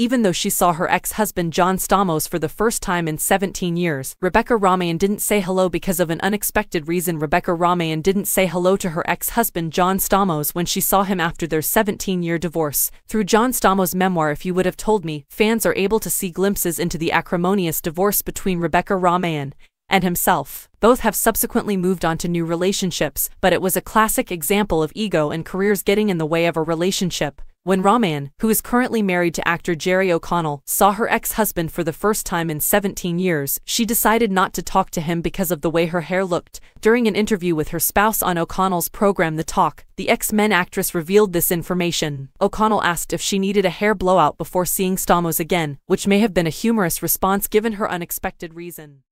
Even though she saw her ex-husband John Stamos for the first time in 17 years, Rebecca Ramayan didn't say hello because of an unexpected reason Rebecca Ramayan didn't say hello to her ex-husband John Stamos when she saw him after their 17-year divorce. Through John Stamos' memoir If You Would Have Told Me, fans are able to see glimpses into the acrimonious divorce between Rebecca Ramayan and himself. Both have subsequently moved on to new relationships, but it was a classic example of ego and careers getting in the way of a relationship. When Rahman, who is currently married to actor Jerry O'Connell, saw her ex-husband for the first time in 17 years, she decided not to talk to him because of the way her hair looked. During an interview with her spouse on O'Connell's program The Talk, the X-Men actress revealed this information. O'Connell asked if she needed a hair blowout before seeing Stamos again, which may have been a humorous response given her unexpected reason.